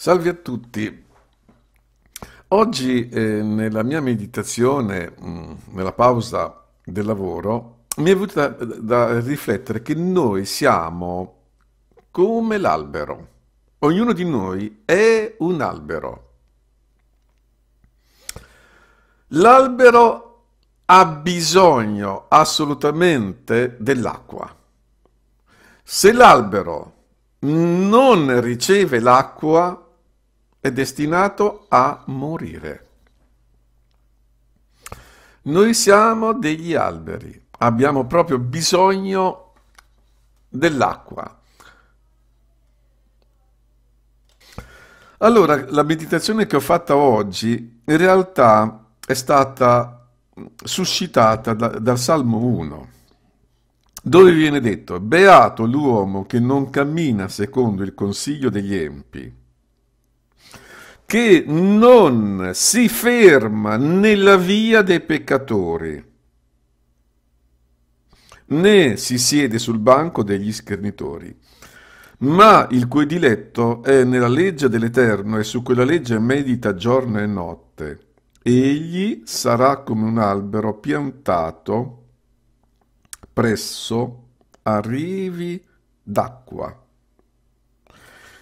Salve a tutti, Oggi eh, nella mia meditazione, mh, mm, nella pausa del lavoro, mi è venuta da, da riflettere che noi siamo come l'albero. Ognuno di noi è un albero. L'albero ha bisogno assolutamente dell'acqua. Se l'albero non riceve l'acqua, è destinato a morire. Noi siamo degli alberi, abbiamo proprio bisogno dell'acqua. Allora, la meditazione che ho fatto oggi in realtà è stata suscitata da, dal Salmo 1, dove viene detto, Beato l'uomo che non cammina secondo il consiglio degli empi, che non si ferma nella via dei peccatori, né si siede sul banco degli schernitori, ma il cui diletto è nella legge dell'Eterno e su quella legge medita giorno e notte. Egli sarà come un albero piantato presso arrivi d'acqua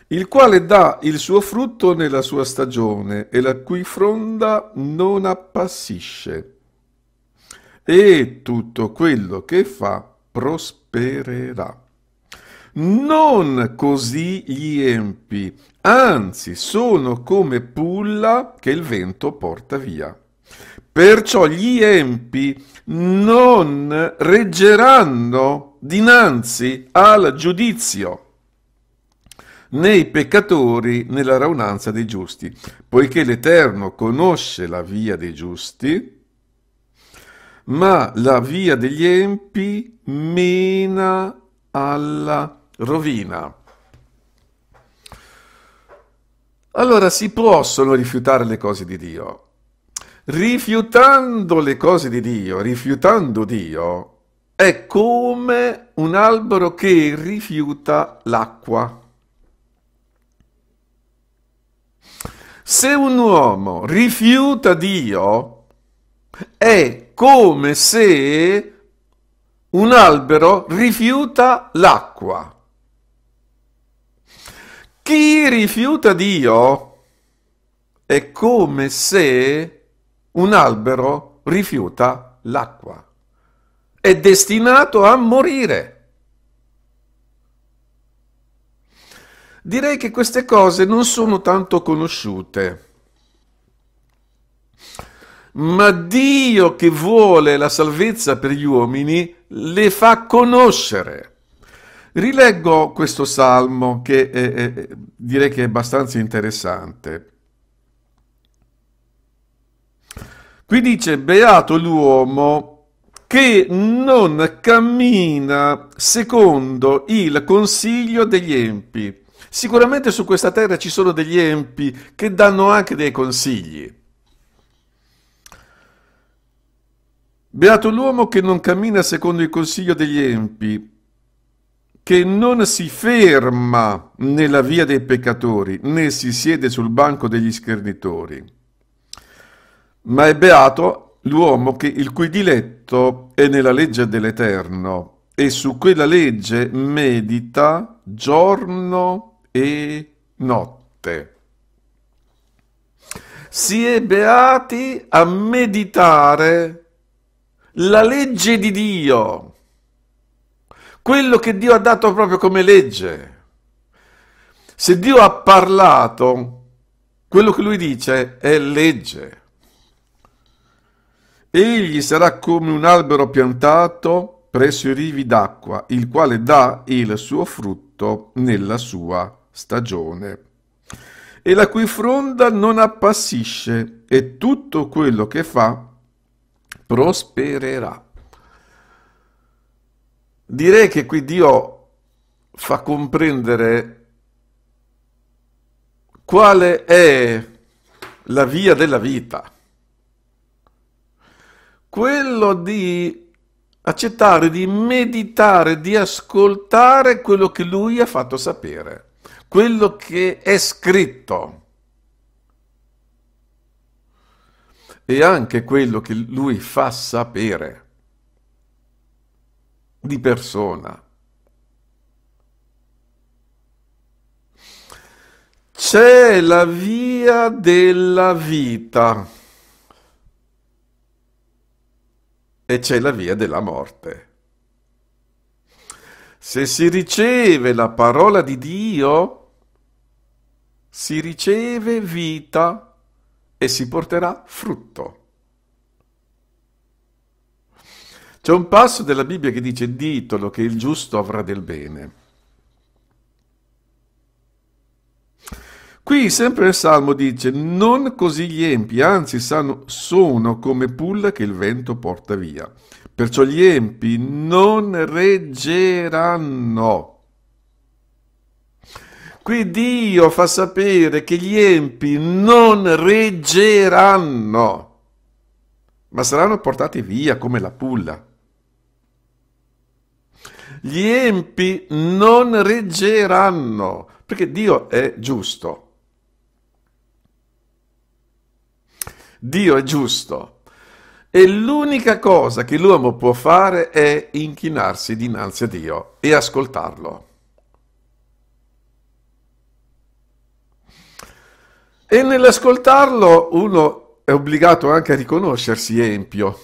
il quale dà il suo frutto nella sua stagione e la cui fronda non appassisce. E tutto quello che fa prospererà. Non così gli empi, anzi sono come pulla che il vento porta via. Perciò gli empi non reggeranno dinanzi al giudizio né i peccatori nella raunanza dei giusti, poiché l'Eterno conosce la via dei giusti, ma la via degli empi mena alla rovina. Allora si possono rifiutare le cose di Dio. Rifiutando le cose di Dio, rifiutando Dio, è come un albero che rifiuta l'acqua. Se un uomo rifiuta Dio, è come se un albero rifiuta l'acqua. Chi rifiuta Dio è come se un albero rifiuta l'acqua. È destinato a morire. Direi che queste cose non sono tanto conosciute. Ma Dio che vuole la salvezza per gli uomini le fa conoscere. Rileggo questo salmo che è, è, direi che è abbastanza interessante. Qui dice, beato l'uomo che non cammina secondo il consiglio degli empi, Sicuramente su questa terra ci sono degli empi che danno anche dei consigli. Beato l'uomo che non cammina secondo il consiglio degli empi, che non si ferma nella via dei peccatori, né si siede sul banco degli schernitori. Ma è beato l'uomo che, il cui diletto è nella legge dell'Eterno, e su quella legge medita giorno e notte. Si è beati a meditare la legge di Dio, quello che Dio ha dato proprio come legge. Se Dio ha parlato, quello che lui dice è legge. Egli sarà come un albero piantato presso i rivi d'acqua, il quale dà il suo frutto nella sua stagione, e la cui fronda non appassisce, e tutto quello che fa prospererà. Direi che qui Dio fa comprendere quale è la via della vita. Quello di accettare, di meditare, di ascoltare quello che lui ha fatto sapere quello che è scritto e anche quello che lui fa sapere di persona. C'è la via della vita e c'è la via della morte. Se si riceve la parola di Dio, si riceve vita e si porterà frutto. C'è un passo della Bibbia che dice ditelo che il giusto avrà del bene. Qui sempre il Salmo dice, non così gli empi, anzi sanno, sono come pulla che il vento porta via. Perciò gli empi non reggeranno. Qui Dio fa sapere che gli empi non reggeranno, ma saranno portati via come la pulla. Gli empi non reggeranno, perché Dio è giusto. Dio è giusto e l'unica cosa che l'uomo può fare è inchinarsi dinanzi a Dio e ascoltarlo. E nell'ascoltarlo uno è obbligato anche a riconoscersi empio.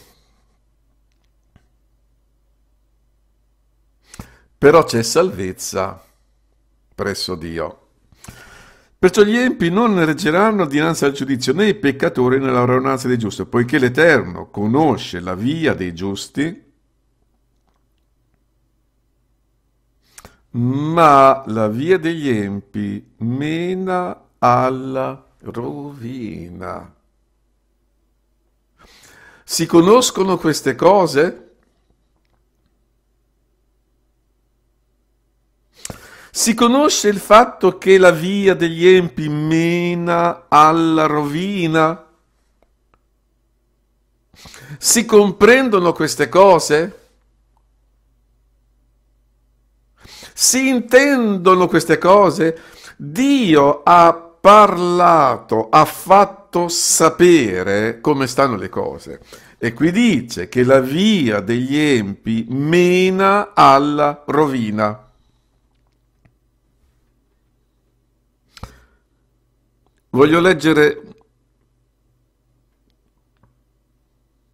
Però c'è salvezza presso Dio. Perciò gli empi non reggeranno dinanzi al giudizio né i peccatori nella raunanza dei giusti, poiché l'Eterno conosce la via dei giusti, ma la via degli empi mena alla rovina. Si conoscono queste cose? Si conosce il fatto che la via degli empi mena alla rovina? Si comprendono queste cose? Si intendono queste cose? Dio ha parlato, ha fatto sapere come stanno le cose. E qui dice che la via degli empi mena alla rovina. Voglio leggere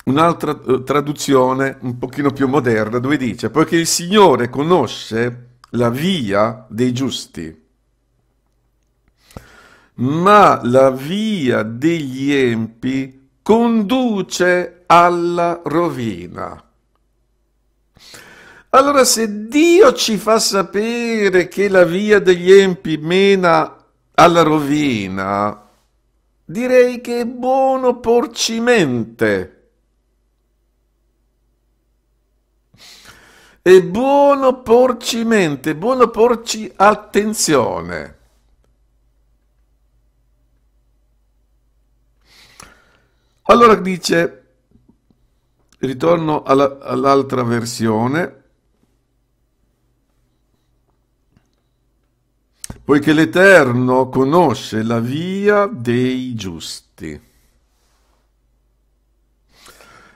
un'altra eh, traduzione un pochino più moderna dove dice, poiché il Signore conosce la via dei giusti, ma la via degli empi conduce alla rovina. Allora se Dio ci fa sapere che la via degli empi mena alla rovina, direi che è buono porcimente. È buono porcimente, buono porci attenzione. Allora dice, ritorno all'altra versione, poiché l'Eterno conosce la via dei giusti.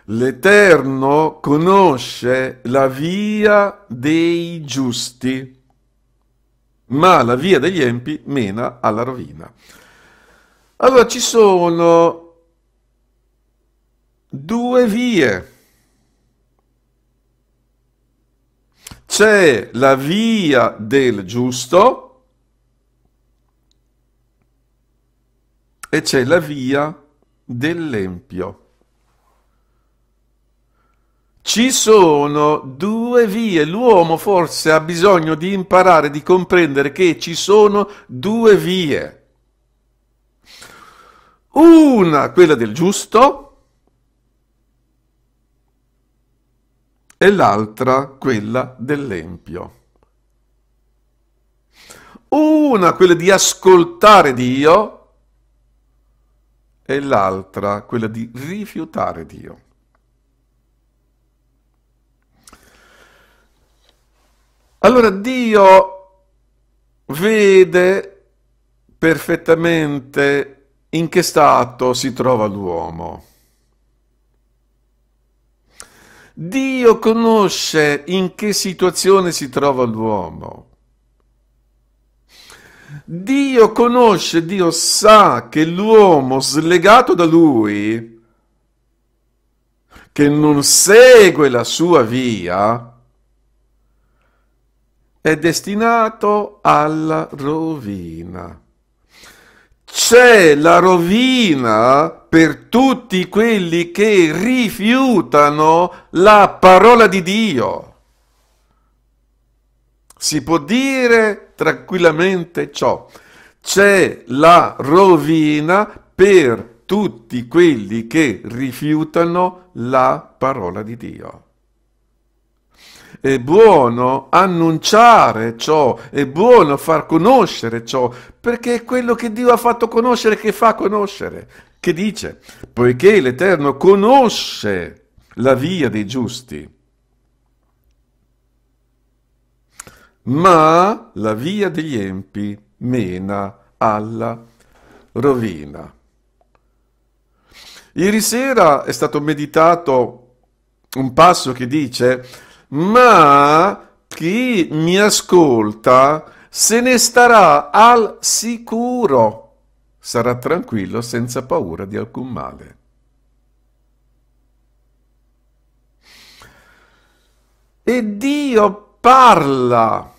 L'Eterno conosce la via dei giusti, ma la via degli empi mena alla rovina. Allora ci sono due vie. C'è la via del giusto, e c'è la via dell'Empio. Ci sono due vie, l'uomo forse ha bisogno di imparare, di comprendere che ci sono due vie. Una, quella del giusto, e l'altra, quella dell'empio. Una, quella di ascoltare Dio, e l'altra quella di rifiutare Dio. Allora Dio vede perfettamente in che stato si trova l'uomo. Dio conosce in che situazione si trova l'uomo. Dio conosce, Dio sa che l'uomo slegato da lui, che non segue la sua via, è destinato alla rovina. C'è la rovina per tutti quelli che rifiutano la parola di Dio si può dire tranquillamente ciò. C'è la rovina per tutti quelli che rifiutano la parola di Dio. È buono annunciare ciò, è buono far conoscere ciò, perché è quello che Dio ha fatto conoscere che fa conoscere, che dice, poiché l'Eterno conosce la via dei giusti ma la via degli empi mena alla rovina. Ieri sera è stato meditato un passo che dice, ma chi mi ascolta se ne starà al sicuro, sarà tranquillo senza paura di alcun male. E Dio parla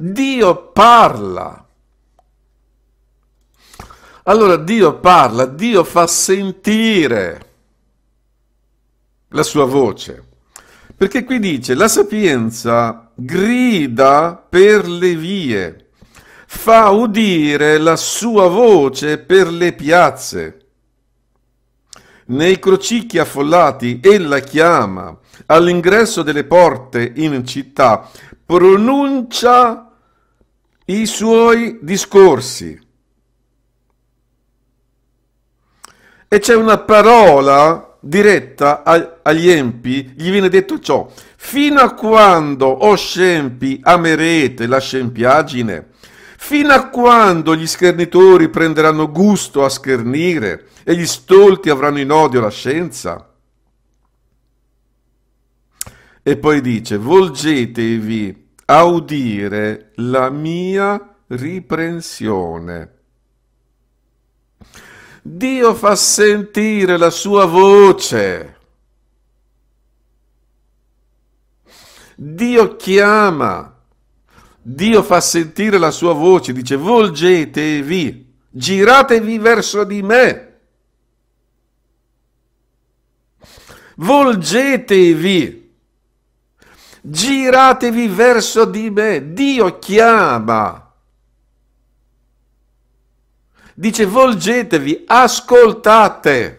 Dio parla. Allora Dio parla, Dio fa sentire la sua voce. Perché qui dice, la sapienza grida per le vie, fa udire la sua voce per le piazze. Nei crocicchi affollati ella chiama, all'ingresso delle porte in città, pronuncia i suoi discorsi. E c'è una parola diretta agli empi, gli viene detto ciò, fino a quando, o scempi, amerete la scempiaggine, fino a quando gli schernitori prenderanno gusto a schernire e gli stolti avranno in odio la scienza. E poi dice, volgetevi a udire la mia riprensione. Dio fa sentire la sua voce. Dio chiama. Dio fa sentire la sua voce, dice volgetevi, giratevi verso di me. Volgetevi giratevi verso di me, Dio chiama. Dice volgetevi, ascoltate.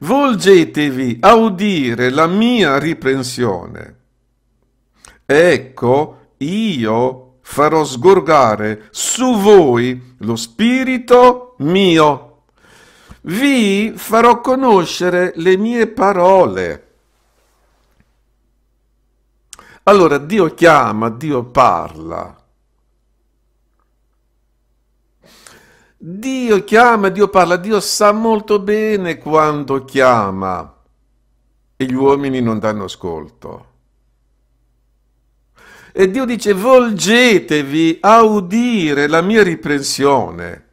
Volgetevi a udire la mia riprensione. Ecco, io farò sgorgare su voi lo spirito mio. Vi farò conoscere le mie parole. Allora Dio chiama, Dio parla. Dio chiama, Dio parla, Dio sa molto bene quando chiama e gli uomini non danno ascolto. E Dio dice, volgetevi a udire la mia riprensione.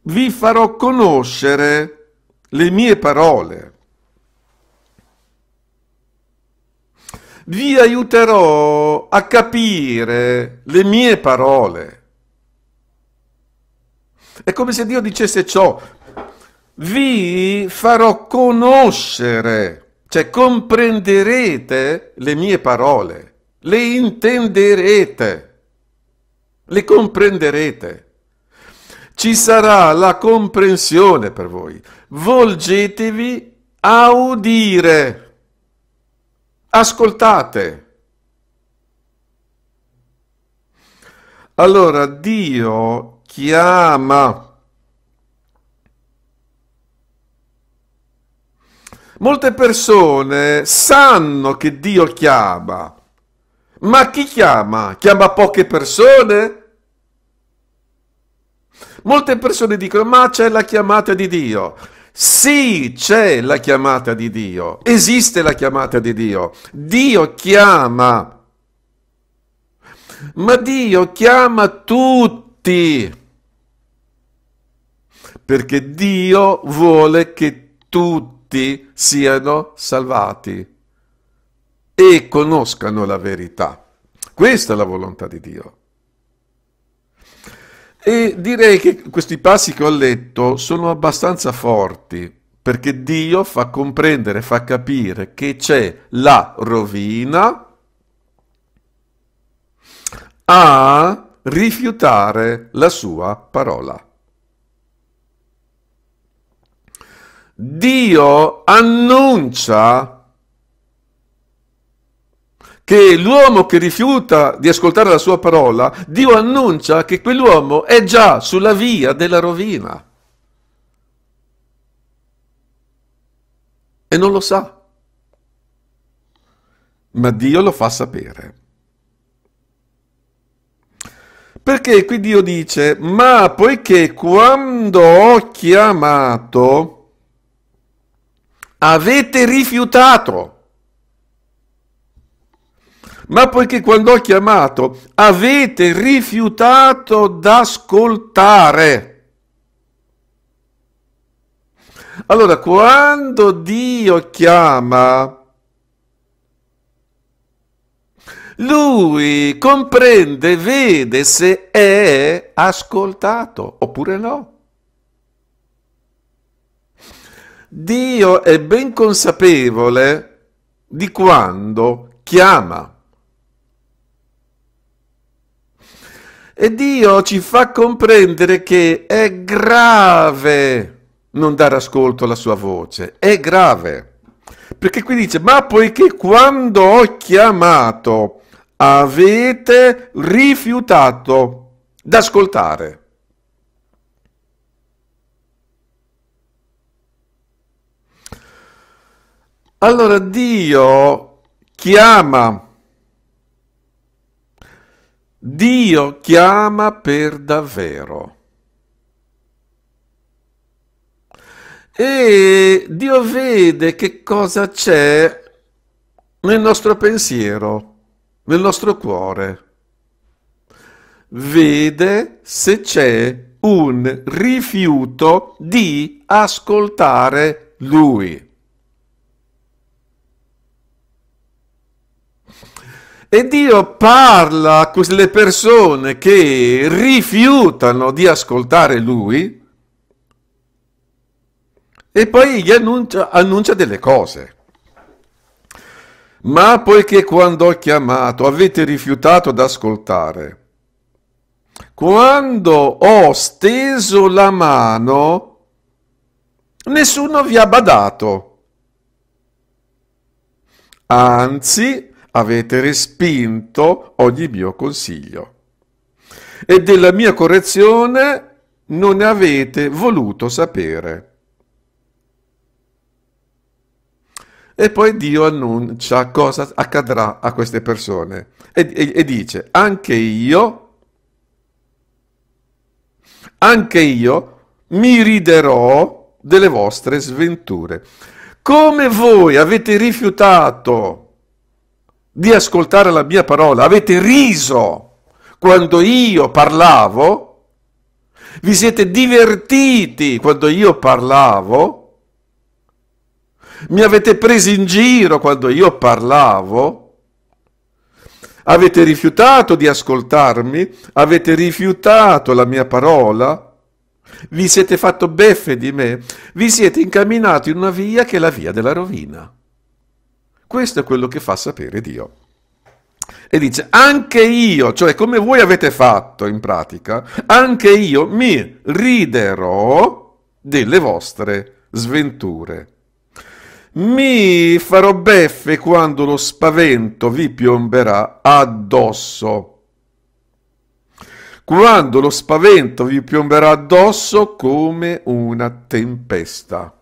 Vi farò conoscere le mie parole. vi aiuterò a capire le mie parole. È come se Dio dicesse ciò, vi farò conoscere, cioè comprenderete le mie parole, le intenderete, le comprenderete. Ci sarà la comprensione per voi. Volgetevi a udire ascoltate. Allora Dio chiama. Molte persone sanno che Dio chiama, ma chi chiama? Chiama poche persone? Molte persone dicono ma c'è la chiamata di Dio. Sì, c'è la chiamata di Dio, esiste la chiamata di Dio, Dio chiama, ma Dio chiama tutti, perché Dio vuole che tutti siano salvati e conoscano la verità. Questa è la volontà di Dio. E direi che questi passi che ho letto sono abbastanza forti, perché Dio fa comprendere, fa capire che c'è la rovina a rifiutare la sua parola. Dio annuncia che l'uomo che rifiuta di ascoltare la sua parola, Dio annuncia che quell'uomo è già sulla via della rovina. E non lo sa. Ma Dio lo fa sapere. Perché qui Dio dice, ma poiché quando ho chiamato, avete rifiutato ma poiché quando ho chiamato avete rifiutato d'ascoltare. Allora, quando Dio chiama, lui comprende, vede se è ascoltato oppure no. Dio è ben consapevole di quando chiama. E Dio ci fa comprendere che è grave non dare ascolto alla sua voce, è grave. Perché qui dice, ma poiché quando ho chiamato avete rifiutato d'ascoltare. Allora Dio chiama Dio chiama per davvero. E Dio vede che cosa c'è nel nostro pensiero, nel nostro cuore. Vede se c'è un rifiuto di ascoltare Lui. E Dio parla a quelle persone che rifiutano di ascoltare Lui e poi gli annuncia, annuncia delle cose. Ma poiché quando ho chiamato avete rifiutato ascoltare, quando ho steso la mano, nessuno vi ha badato. Anzi, avete respinto ogni mio consiglio e della mia correzione non ne avete voluto sapere. E poi Dio annuncia cosa accadrà a queste persone e, e, e dice, anche io, anche io mi riderò delle vostre sventure. Come voi avete rifiutato di ascoltare la mia parola, avete riso quando io parlavo, vi siete divertiti quando io parlavo, mi avete preso in giro quando io parlavo, avete rifiutato di ascoltarmi, avete rifiutato la mia parola, vi siete fatto beffe di me, vi siete incamminati in una via che è la via della rovina. Questo è quello che fa sapere Dio. E dice, anche io, cioè come voi avete fatto in pratica, anche io mi riderò delle vostre sventure. Mi farò beffe quando lo spavento vi piomberà addosso. Quando lo spavento vi piomberà addosso come una tempesta.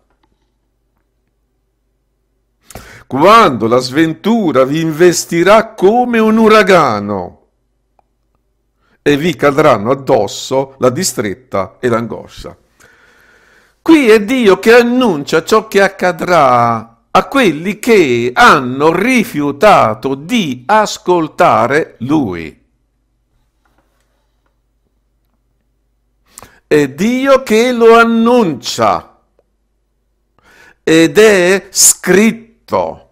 quando la sventura vi investirà come un uragano e vi cadranno addosso la distretta e l'angoscia. Qui è Dio che annuncia ciò che accadrà a quelli che hanno rifiutato di ascoltare Lui. È Dio che lo annuncia ed è scritto scritto.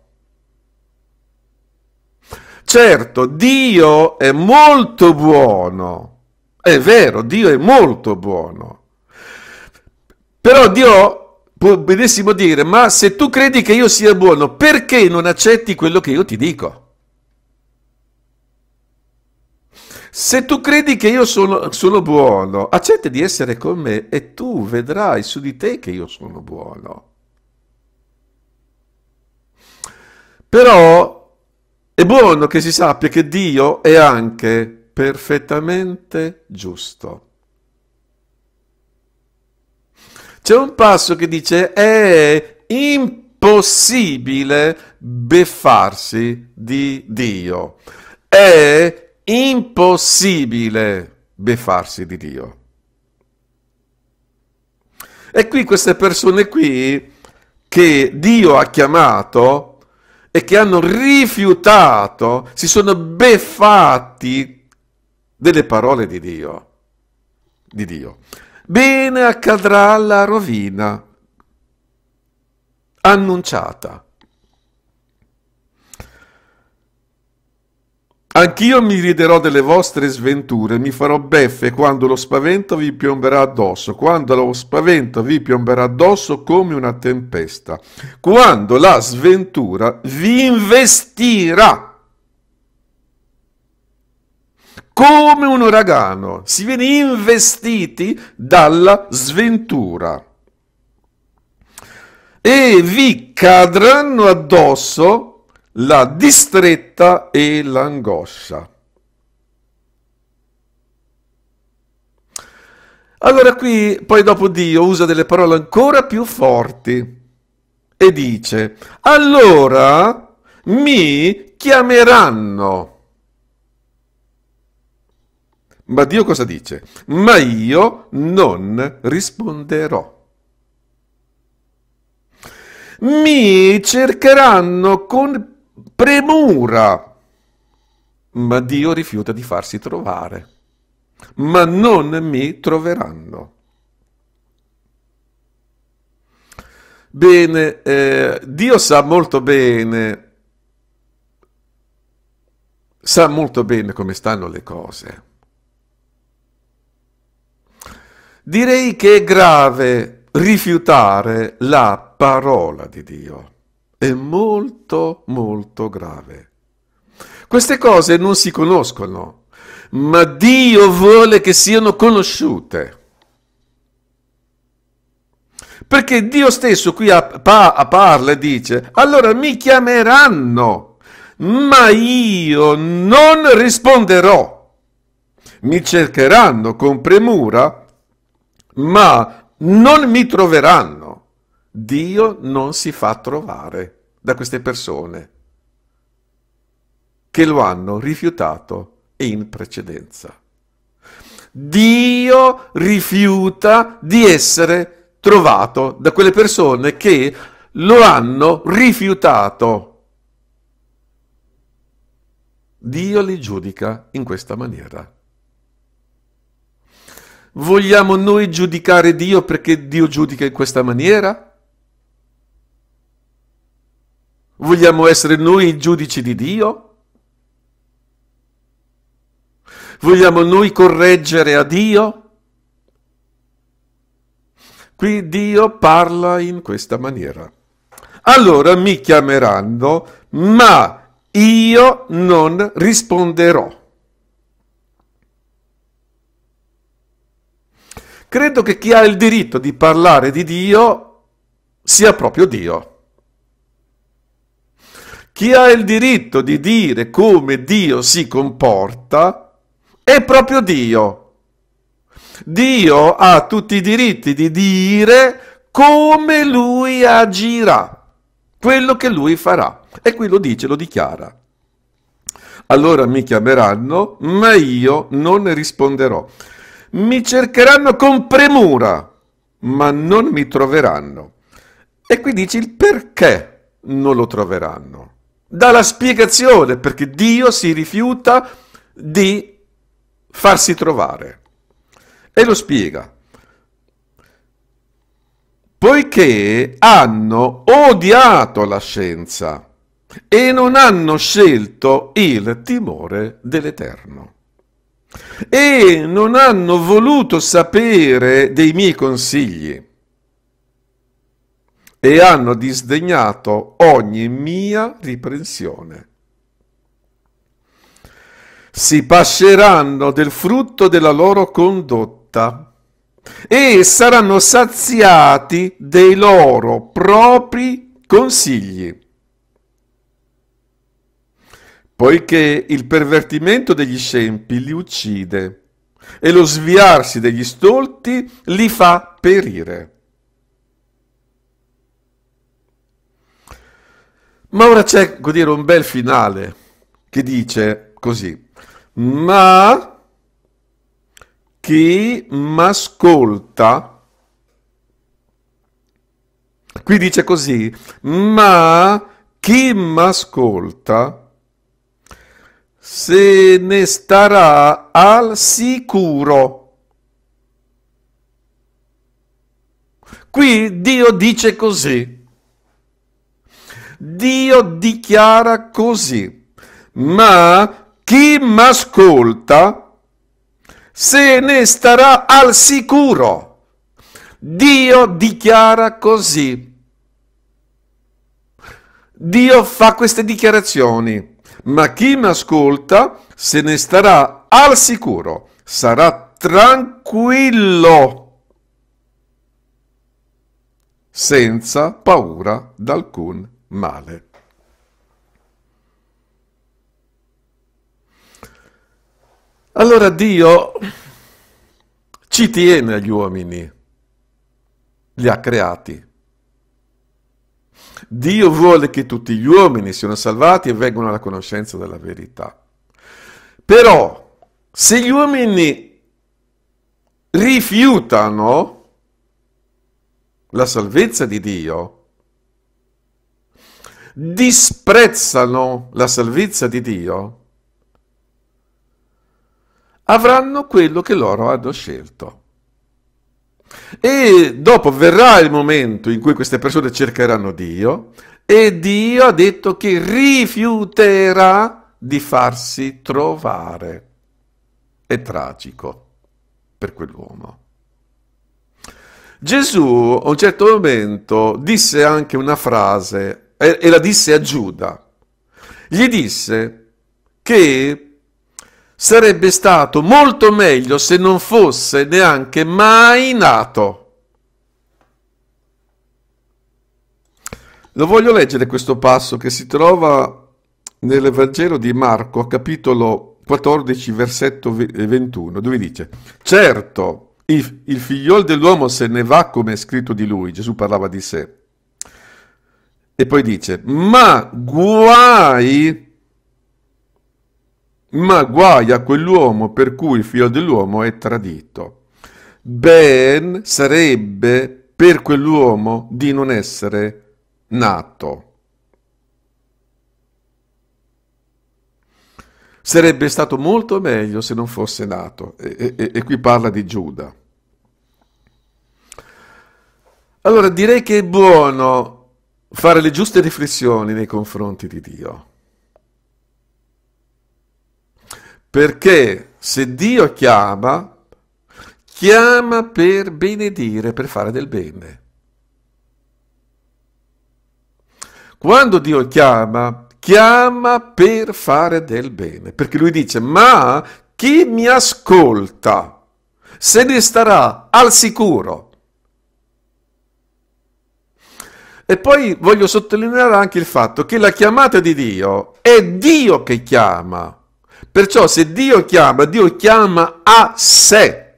Certo, Dio è molto buono, è vero, Dio è molto buono, però Dio può benissimo dire, ma se tu credi che io sia buono, perché non accetti quello che io ti dico? Se tu credi che io sono, sono buono, accetta di essere con me e tu vedrai su di te che io sono buono. Però è buono che si sappia che Dio è anche perfettamente giusto. C'è un passo che dice è impossibile beffarsi di Dio. È impossibile beffarsi di Dio. E qui queste persone qui che Dio ha chiamato e che hanno rifiutato, si sono beffati delle parole di Dio. Di Dio. Bene accadrà la rovina annunciata. Anch'io mi riderò delle vostre sventure, mi farò beffe quando lo spavento vi piomberà addosso, quando lo spavento vi piomberà addosso come una tempesta, quando la sventura vi investirà come un uragano, si viene investiti dalla sventura e vi cadranno addosso la distretta e l'angoscia. Allora qui poi dopo Dio usa delle parole ancora più forti e dice, allora mi chiameranno. Ma Dio cosa dice? Ma io non risponderò. Mi cercheranno con premura. Ma Dio rifiuta di farsi trovare. Ma non mi troveranno. Bene, eh, Dio sa molto bene, sa molto bene come stanno le cose. Direi che è grave rifiutare la parola di Dio è molto molto grave. Queste cose non si conoscono, ma Dio vuole che siano conosciute. Perché Dio stesso qui a, pa, a parla e dice, allora mi chiameranno, ma io non risponderò. Mi cercheranno con premura, ma non mi troveranno. Dio non si fa trovare da queste persone che lo hanno rifiutato in precedenza. Dio rifiuta di essere trovato da quelle persone che lo hanno rifiutato. Dio li giudica in questa maniera. Vogliamo noi giudicare Dio perché Dio giudica in questa maniera? Vogliamo essere noi i giudici di Dio? Vogliamo noi correggere a Dio? Qui Dio parla in questa maniera. Allora mi chiameranno, ma io non risponderò. Credo che chi ha il diritto di parlare di Dio sia proprio Dio. Chi ha il diritto di dire come Dio si comporta è proprio Dio. Dio ha tutti i diritti di dire come lui agirà, quello che lui farà. E qui lo dice, lo dichiara. Allora mi chiameranno, ma io non ne risponderò. Mi cercheranno con premura, ma non mi troveranno. E qui dice il perché non lo troveranno dà la spiegazione perché Dio si rifiuta di farsi trovare. E lo spiega. Poiché hanno odiato la scienza e non hanno scelto il timore dell'Eterno e non hanno voluto sapere dei miei consigli e hanno disdegnato ogni mia riprensione. Si pasceranno del frutto della loro condotta e saranno saziati dei loro propri consigli. Poiché il pervertimento degli scempi li uccide e lo sviarsi degli stolti li fa perire. Ma ora c'è, dire, un bel finale che dice così, ma chi m'ascolta, qui dice così, ma chi m'ascolta se ne starà al sicuro. Qui Dio dice così. Dio dichiara così, ma chi m'ascolta se ne starà al sicuro. Dio dichiara così. Dio fa queste dichiarazioni, ma chi mi ascolta se ne starà al sicuro, sarà tranquillo, senza paura d'alcun male. Allora Dio ci tiene agli uomini, li ha creati. Dio vuole che tutti gli uomini siano salvati e vengano alla conoscenza della verità. Però se gli uomini rifiutano la salvezza di Dio, disprezzano la salvezza di Dio, avranno quello che loro hanno scelto. E dopo verrà il momento in cui queste persone cercheranno Dio e Dio ha detto che rifiuterà di farsi trovare. È tragico per quell'uomo. Gesù a un certo momento disse anche una frase e, e la disse a Giuda, gli disse che sarebbe stato molto meglio se non fosse neanche mai nato. Lo voglio leggere questo passo che si trova nel Vangelo di Marco, capitolo 14, versetto 21, eh, dove dice, certo, il, il figliol dell'uomo se ne va come è scritto di lui, Gesù parlava di sé, e poi dice, ma guai, ma guai a quell'uomo per cui il figlio dell'uomo è tradito. Ben sarebbe per quell'uomo di non essere nato. Sarebbe stato molto meglio se non fosse nato. E, e, e qui parla di Giuda. Allora direi che è buono fare le giuste riflessioni nei confronti di Dio. Perché se Dio chiama, chiama per benedire, per fare del bene. Quando Dio chiama, chiama per fare del bene, perché lui dice, ma chi mi ascolta se ne starà al sicuro. E poi voglio sottolineare anche il fatto che la chiamata di Dio è Dio che chiama. Perciò se Dio chiama, Dio chiama a sé,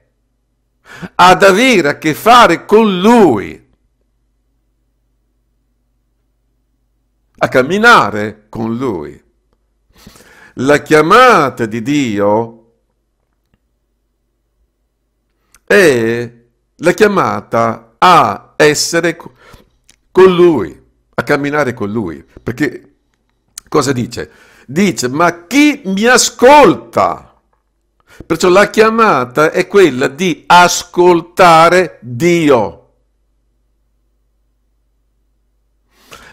ad avere a che fare con Lui, a camminare con Lui. La chiamata di Dio è la chiamata a essere con lui, a camminare con lui. Perché cosa dice? Dice, ma chi mi ascolta? Perciò la chiamata è quella di ascoltare Dio.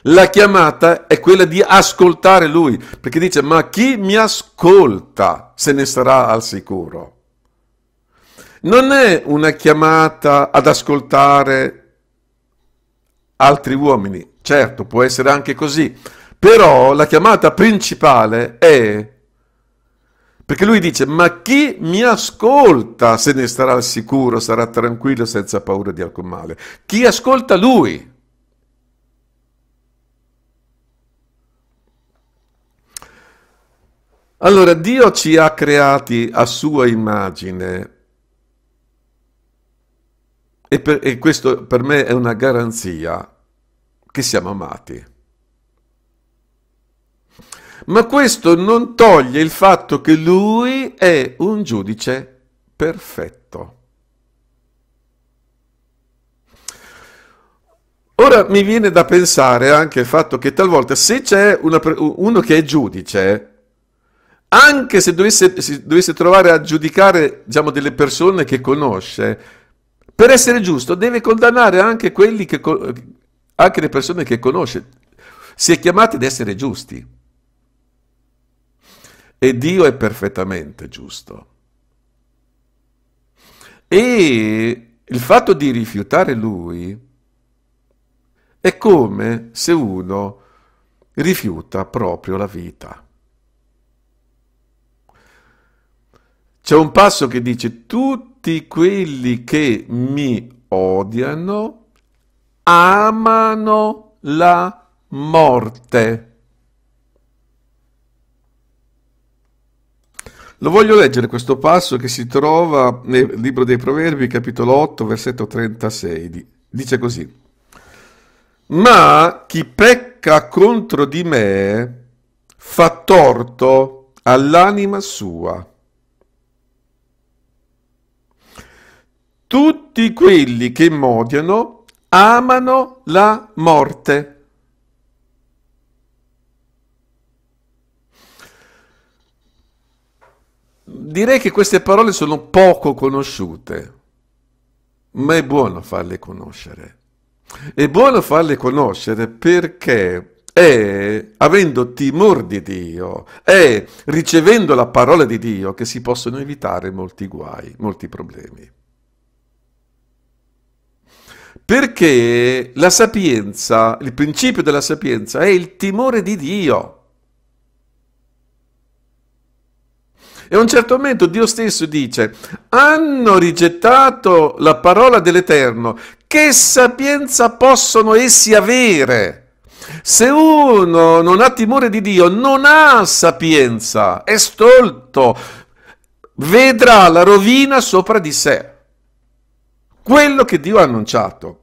La chiamata è quella di ascoltare Lui, perché dice, ma chi mi ascolta se ne sarà al sicuro. Non è una chiamata ad ascoltare altri uomini. Certo, può essere anche così, però la chiamata principale è... Perché lui dice, ma chi mi ascolta se ne starà al sicuro, sarà tranquillo senza paura di alcun male. Chi ascolta lui? Allora, Dio ci ha creati a sua immagine e, per, e questo per me è una garanzia che siamo amati. Ma questo non toglie il fatto che lui è un giudice perfetto. Ora mi viene da pensare anche il fatto che talvolta se c'è una, uno che è giudice, anche se dovesse, se dovesse, trovare a giudicare diciamo, delle persone che conosce, per essere giusto deve condannare anche quelli che, anche le persone che conosce. Si è chiamati ad essere giusti. E Dio è perfettamente giusto. E il fatto di rifiutare Lui è come se uno rifiuta proprio la vita. C'è un passo che dice tutti quelli che mi odiano amano la morte. Lo voglio leggere questo passo che si trova nel libro dei Proverbi, capitolo 8, versetto 36. Dice così: Ma chi pecca contro di me fa torto all'anima sua. Tutti quelli che m'odiano amano la morte. Direi che queste parole sono poco conosciute, ma è buono farle conoscere. È buono farle conoscere perché è avendo timor di Dio, è ricevendo la parola di Dio che si possono evitare molti guai, molti problemi. Perché la sapienza, il principio della sapienza è il timore di Dio. E a un certo momento Dio stesso dice, hanno rigettato la parola dell'Eterno, che sapienza possono essi avere? Se uno non ha timore di Dio, non ha sapienza, è stolto, vedrà la rovina sopra di sé quello che Dio ha annunciato.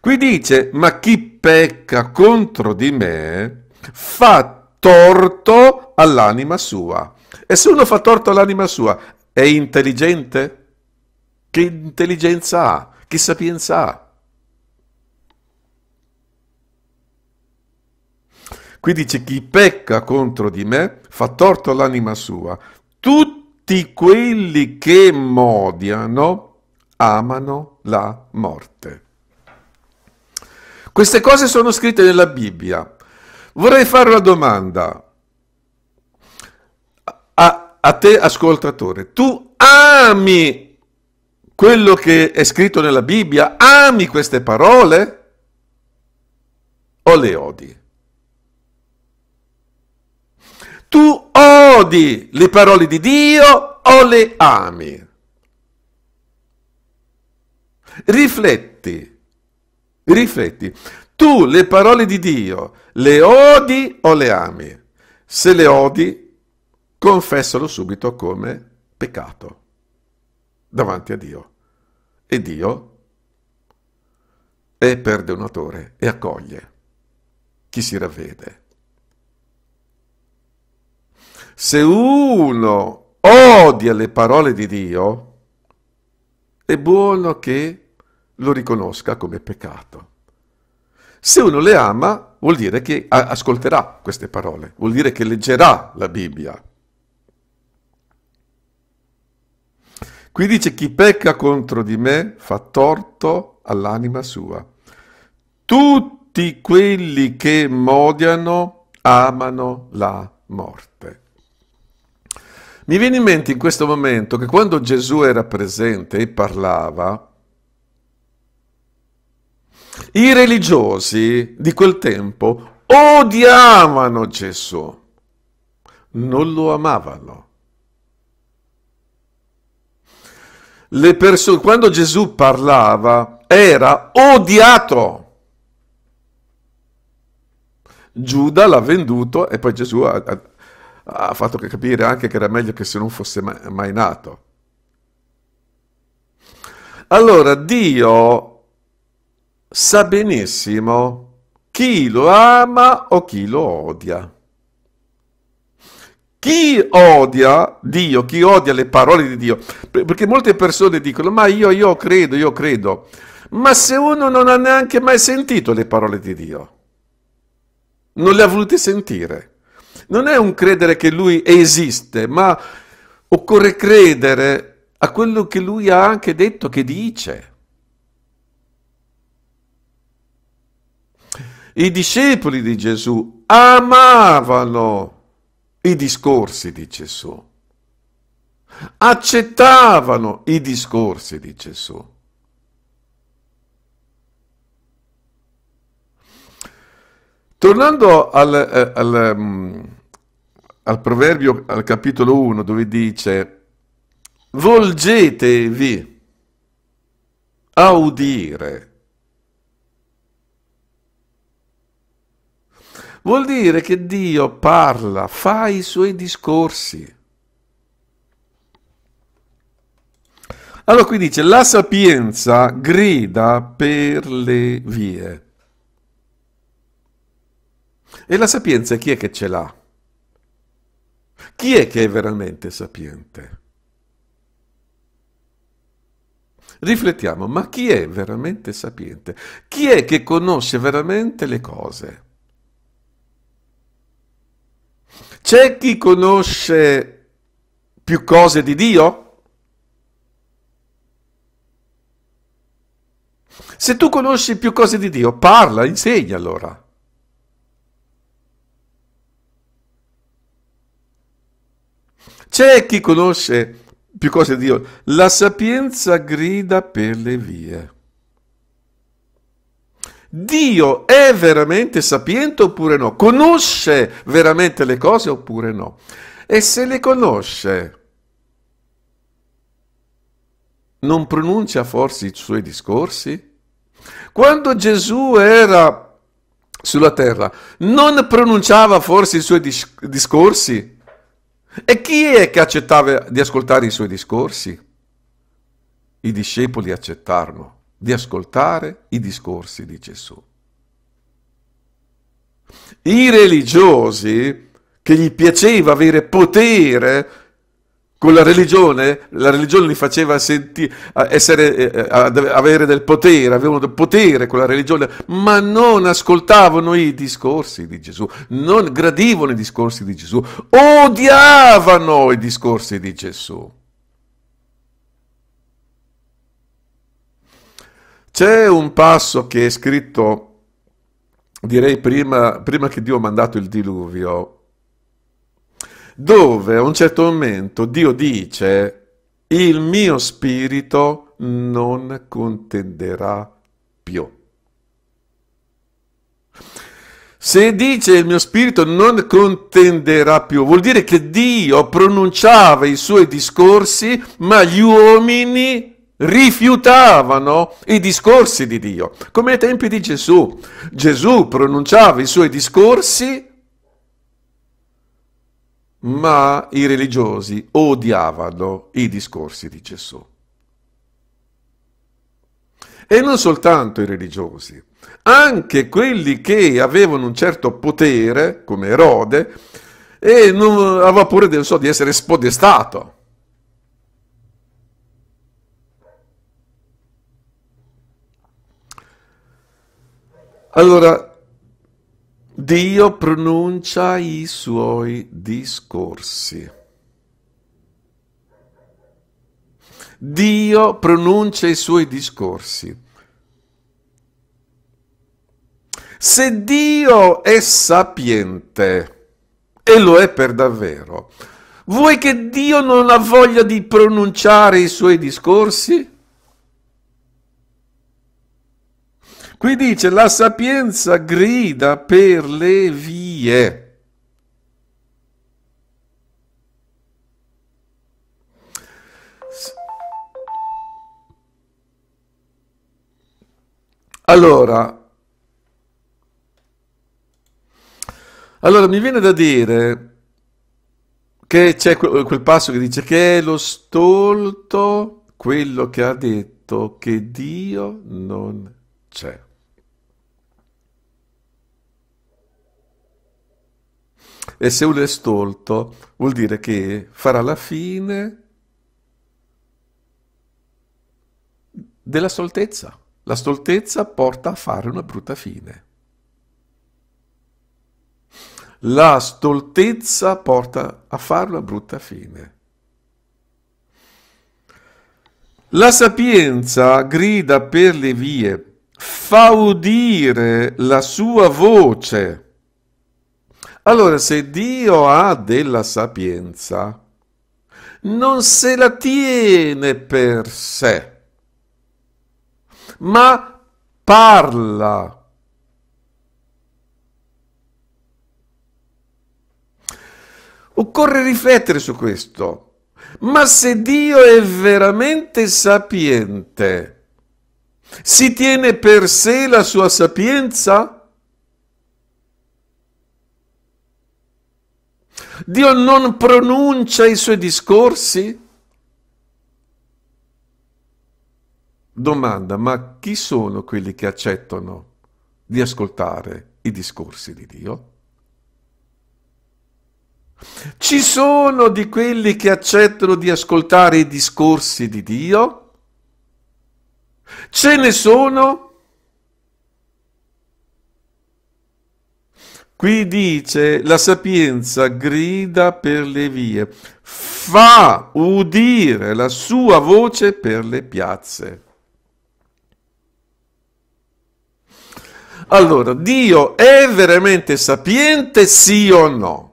Qui dice, ma chi pecca contro di me fa torto all'anima sua. E se uno fa torto all'anima sua, è intelligente? Che intelligenza ha? Che sapienza ha? Qui dice chi pecca contro di me fa torto all'anima sua. Tutti quelli che modiano amano la morte. Queste cose sono scritte nella Bibbia. Vorrei fare una domanda a, a te ascoltatore. Tu ami quello che è scritto nella Bibbia? Ami queste parole? O le odi? Tu odi le parole di Dio o le ami? Rifletti, rifletti. Tu le parole di Dio le odi o le ami? Se le odi, confessalo subito come peccato davanti a Dio. E Dio è perdonatore e accoglie chi si ravvede. Se uno odia le parole di Dio, è buono che lo riconosca come peccato. Se uno le ama, vuol dire che ascolterà queste parole, vuol dire che leggerà la Bibbia. Qui dice chi pecca contro di me fa torto all'anima sua. Tutti quelli che modiano amano la morte. Mi viene in mente in questo momento che quando Gesù era presente e parlava, i religiosi di quel tempo odiavano Gesù, non lo amavano. Le persone, quando Gesù parlava, era odiato. Giuda l'ha venduto e poi Gesù ha, ha, ha, fatto capire anche che era meglio che se non fosse mai, mai nato. Allora Dio sa benissimo chi lo ama o chi lo odia. Chi odia Dio, chi odia le parole di Dio, perché molte persone dicono, ma io, io credo, io credo, ma se uno non ha neanche mai sentito le parole di Dio, non le ha volute sentire, non è un credere che lui esiste, ma occorre credere a quello che lui ha anche detto, che dice. I discepoli di Gesù amavano i discorsi di Gesù, accettavano i discorsi di Gesù. Tornando al, eh, al, mm, al, proverbio, al capitolo 1, dove dice, volgetevi a udire Vuol dire che Dio parla, fa i suoi discorsi. Allora qui dice, la sapienza grida per le vie. E la sapienza chi è che ce l'ha? Chi è che è veramente sapiente? Riflettiamo, ma chi è veramente sapiente? Chi è che conosce veramente le cose? C'è chi conosce più cose di Dio? Se tu conosci più cose di Dio, parla, insegna allora. C'è chi conosce più cose di Dio. La sapienza grida per le vie. Dio è veramente sapiente oppure no? Conosce veramente le cose oppure no? E se le conosce, non pronuncia forse i suoi discorsi? Quando Gesù era sulla terra, non pronunciava forse i suoi dis- discorsi? E chi è che accettava di ascoltare i suoi discorsi? I discepoli accettarono di ascoltare i discorsi di Gesù. I religiosi, che gli piaceva avere potere con la religione, la religione li faceva senti, essere, eh, eh, avere del potere, avevano del potere con la religione, ma non ascoltavano i discorsi di Gesù, non gradivano i discorsi di Gesù, odiavano i discorsi di Gesù. C'è un passo che è scritto, direi prima, prima che Dio ha mandato il diluvio, dove a un certo momento Dio dice, il mio spirito non contenderà più. Se dice il mio spirito non contenderà più, vuol dire che Dio pronunciava i suoi discorsi, ma gli uomini rifiutavano i discorsi di Dio, come ai tempi di Gesù. Gesù pronunciava i suoi discorsi, ma i religiosi odiavano i discorsi di Gesù. E non soltanto i religiosi, anche quelli che avevano un certo potere, come Erode, e non, aveva pure so, di essere spodestato Allora, Dio pronuncia i suoi discorsi. Dio pronuncia i suoi discorsi. Se Dio è sapiente, e lo è per davvero, vuoi che Dio non ha voglia di pronunciare i suoi discorsi? Qui dice la sapienza grida per le vie. Allora, allora mi viene da dire che c'è quel passo che dice che è lo stolto quello che ha detto che Dio non c'è. E se uno è stolto vuol dire che farà la fine della stoltezza. La stoltezza porta a fare una brutta fine. La stoltezza porta a fare una brutta fine. La sapienza grida per le vie, fa udire la sua voce. Allora, se Dio ha della sapienza, non se la tiene per sé, ma parla. Occorre riflettere su questo. Ma se Dio è veramente sapiente, si tiene per sé la sua sapienza? Dio non pronuncia i suoi discorsi? Domanda, ma chi sono quelli che accettano di ascoltare i discorsi di Dio? Ci sono di quelli che accettano di ascoltare i discorsi di Dio? Ce ne sono? Qui dice la sapienza grida per le vie, fa udire la sua voce per le piazze. Allora, Dio è veramente sapiente sì o no?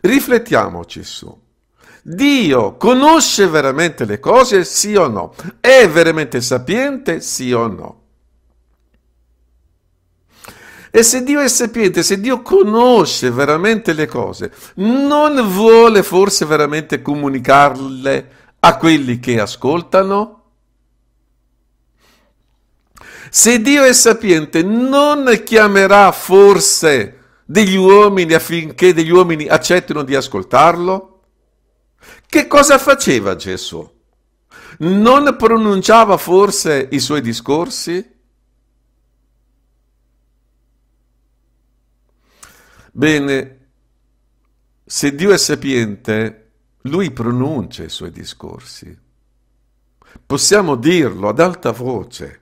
Riflettiamoci su. Dio conosce veramente le cose sì o no? È veramente sapiente sì o no? E se Dio è sapiente, se Dio conosce veramente le cose, non vuole forse veramente comunicarle a quelli che ascoltano? Se Dio è sapiente, non chiamerà forse degli uomini affinché degli uomini accettino di ascoltarlo? Che cosa faceva Gesù? Non pronunciava forse i suoi discorsi? Bene, se Dio è sapiente, lui pronuncia i suoi discorsi. Possiamo dirlo ad alta voce.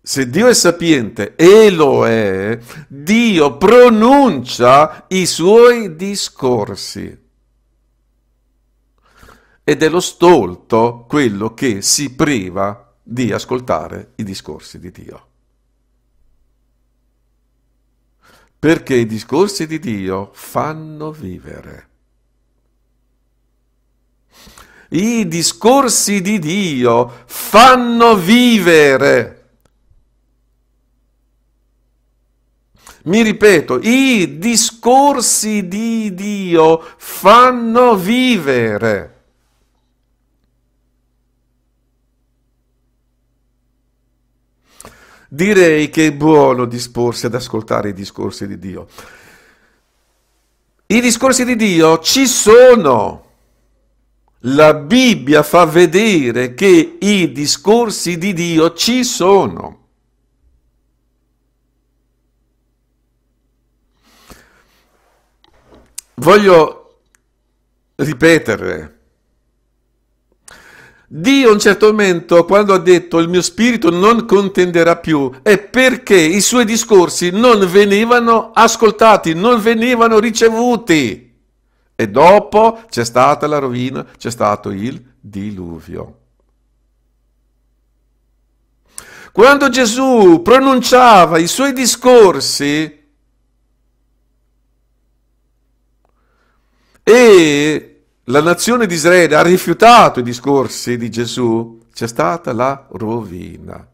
Se Dio è sapiente, e lo è, Dio pronuncia i suoi discorsi. Ed è lo stolto quello che si priva di ascoltare i discorsi di Dio. perché i discorsi di Dio fanno vivere. I discorsi di Dio fanno vivere. Mi ripeto, i discorsi di Dio fanno vivere. Direi che è buono disporsi ad ascoltare i discorsi di Dio. I discorsi di Dio ci sono. La Bibbia fa vedere che i discorsi di Dio ci sono. Voglio ripetere Dio a un certo momento, quando ha detto il mio spirito non contenderà più, è perché i suoi discorsi non venivano ascoltati, non venivano ricevuti. E dopo c'è stata la rovina, c'è stato il diluvio. Quando Gesù pronunciava i suoi discorsi e la nazione di Israele ha rifiutato i discorsi di Gesù, c'è stata la rovina.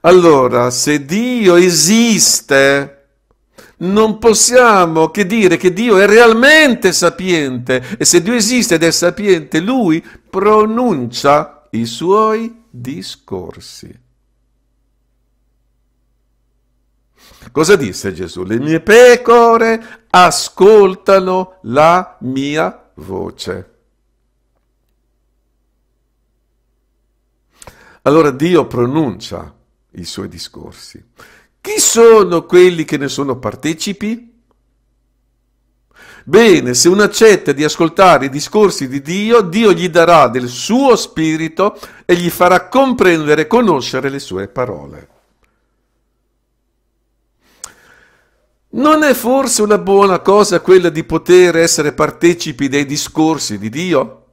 Allora, se Dio esiste, non possiamo che dire che Dio è realmente sapiente e se Dio esiste ed è sapiente, lui pronuncia i suoi discorsi. Cosa disse Gesù? Le mie pecore ascoltano la mia voce. Allora Dio pronuncia i suoi discorsi. Chi sono quelli che ne sono partecipi? Bene, se uno accetta di ascoltare i discorsi di Dio, Dio gli darà del suo spirito e gli farà comprendere e conoscere le sue parole. Non è forse una buona cosa quella di poter essere partecipi dei discorsi di Dio?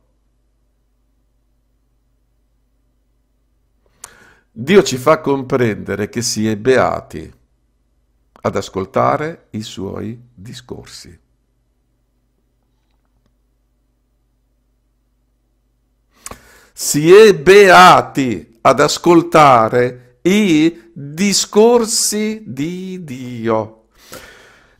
Dio ci fa comprendere che si è beati ad ascoltare i suoi discorsi. Si è beati ad ascoltare i discorsi di Dio.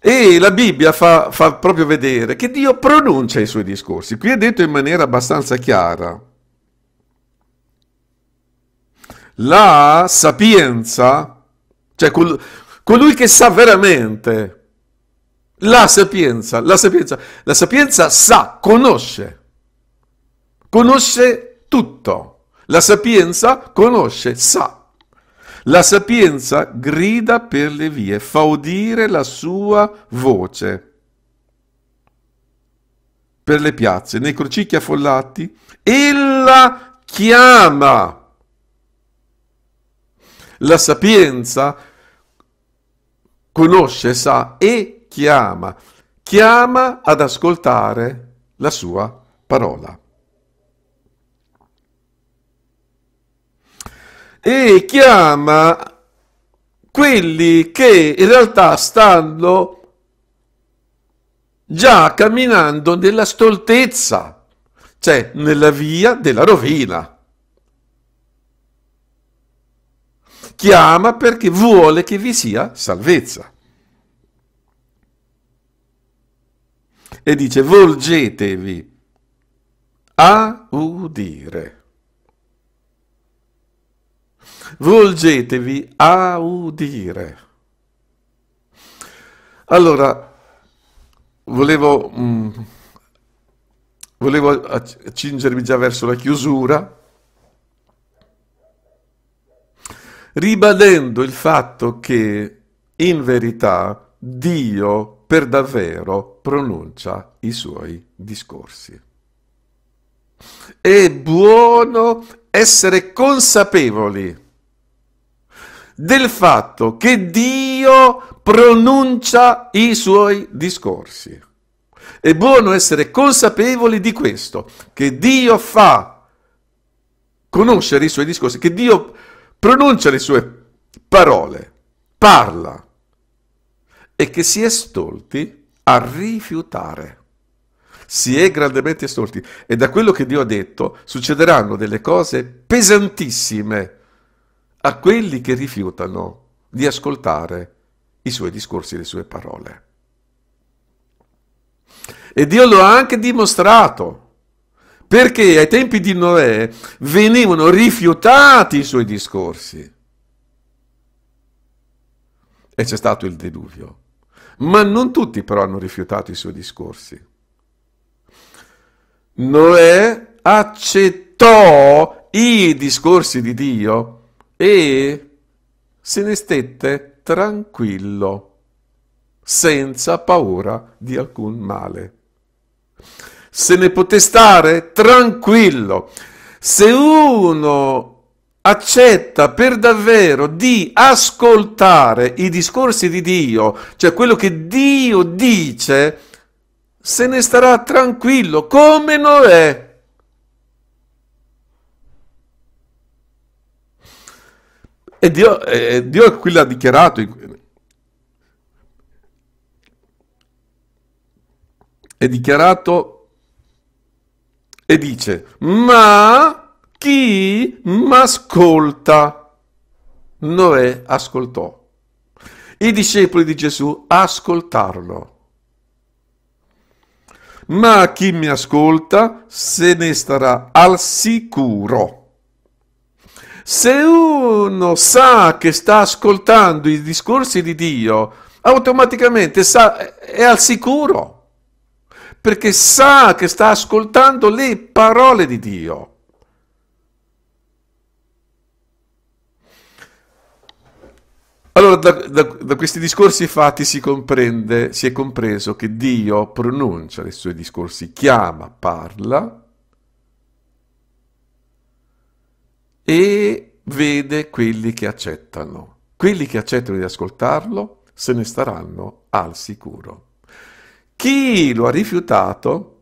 E la Bibbia fa, fa, proprio vedere che Dio pronuncia i suoi discorsi. Qui è detto in maniera abbastanza chiara. La sapienza, cioè col, colui che sa veramente, la sapienza, la sapienza, la sapienza sa, conosce, conosce tutto. La sapienza conosce, sa. La sapienza grida per le vie, fa udire la sua voce per le piazze, nei crocicchi affollati, ella chiama. La sapienza conosce, sa e chiama, chiama ad ascoltare la sua parola. e chiama quelli che in realtà stanno già camminando nella stoltezza, cioè nella via della rovina. Chiama perché vuole che vi sia salvezza. E dice, volgetevi a udire volgetevi a udire. Allora, volevo, mh, mm, volevo accingermi già verso la chiusura, ribadendo il fatto che in verità Dio per davvero pronuncia i suoi discorsi. È buono essere consapevoli del fatto che Dio pronuncia i suoi discorsi. È buono essere consapevoli di questo, che Dio fa conoscere i suoi discorsi, che Dio pronuncia le sue parole, parla e che si è stolti a rifiutare. Si è grandemente stolti e da quello che Dio ha detto succederanno delle cose pesantissime a quelli che rifiutano di ascoltare i suoi discorsi e le sue parole. E Dio lo ha anche dimostrato, perché ai tempi di Noè venivano rifiutati i suoi discorsi. E c'è stato il diluvio. Ma non tutti però hanno rifiutato i suoi discorsi. Noè accettò i discorsi di Dio e se ne stette tranquillo, senza paura di alcun male. Se ne poté stare tranquillo. Se uno accetta per davvero di ascoltare i discorsi di Dio, cioè quello che Dio dice, se ne starà tranquillo come Noè. E Dio, eh, Dio qui l'ha dichiarato. È dichiarato e dice, ma chi m'ascolta? Noè ascoltò. I discepoli di Gesù ascoltarono. Ma chi mi ascolta se ne starà al sicuro se uno sa che sta ascoltando i discorsi di Dio, automaticamente sa, è al sicuro perché sa che sta ascoltando le parole di Dio. Allora, da, da, da questi discorsi fatti si, comprende, si è compreso che Dio pronuncia i suoi discorsi, chiama, parla, e vede quelli che accettano. Quelli che accettano di ascoltarlo se ne staranno al sicuro. Chi lo ha rifiutato,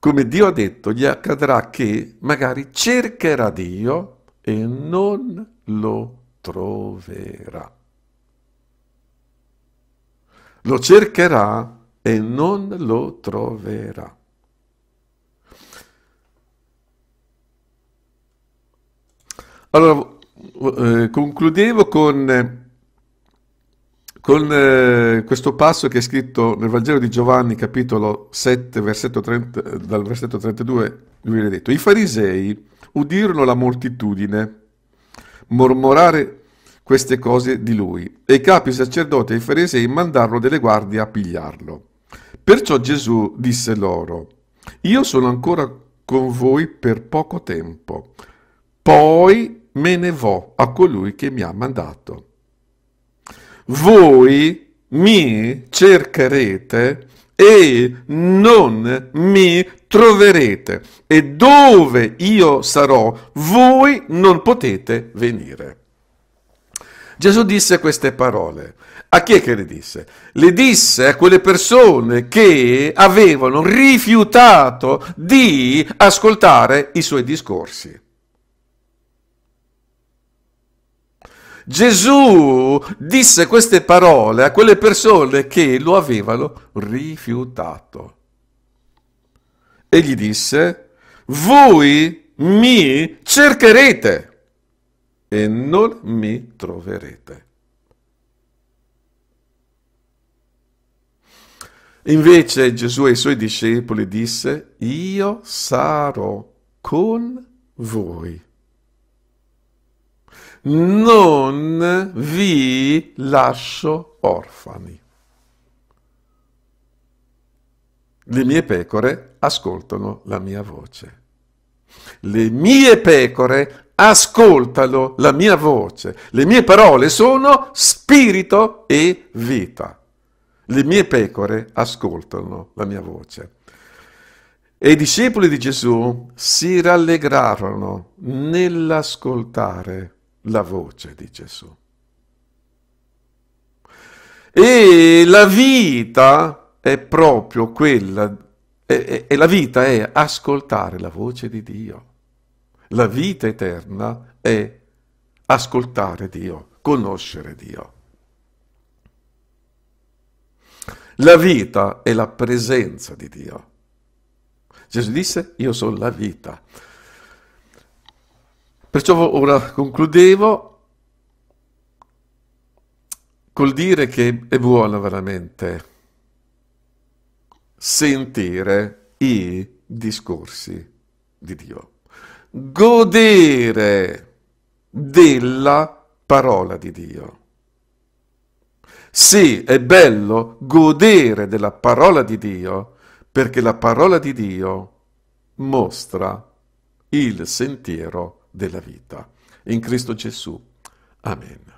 come Dio ha detto, gli accadrà che magari cercherà Dio e non lo troverà. Lo cercherà e non lo troverà. Allora, eh, concludevo con, con eh, questo passo che è scritto nel Vangelo di Giovanni, capitolo 7, versetto 30, dal versetto 32, lui viene detto, i farisei udirono la moltitudine mormorare queste cose di lui e i capi sacerdoti e i farisei mandarono delle guardie a pigliarlo. Perciò Gesù disse loro, io sono ancora con voi per poco tempo, poi me ne vo a colui che mi ha mandato. Voi mi cercherete e non mi troverete e dove io sarò voi non potete venire. Gesù disse queste parole. A chi è che le disse? Le disse a quelle persone che avevano rifiutato di ascoltare i suoi discorsi. Gesù disse queste parole a quelle persone che lo avevano rifiutato. E gli disse, voi mi cercherete e non mi troverete. Invece Gesù ai suoi discepoli disse, io sarò con voi non vi lascio orfani. Le mie pecore ascoltano la mia voce. Le mie pecore ascoltano la mia voce. Le mie parole sono spirito e vita. Le mie pecore ascoltano la mia voce. E i discepoli di Gesù si rallegrarono nell'ascoltare la voce di Gesù. E la vita è proprio quella, e, la vita è ascoltare la voce di Dio. La vita eterna è ascoltare Dio, conoscere Dio. La vita è la presenza di Dio. Gesù disse, io sono la vita. Perciò ora concludevo col dire che è buono veramente sentire i discorsi di Dio, godere della parola di Dio. Sì, è bello godere della parola di Dio perché la parola di Dio mostra il sentiero Dio della vita. In Cristo Gesù. Amen.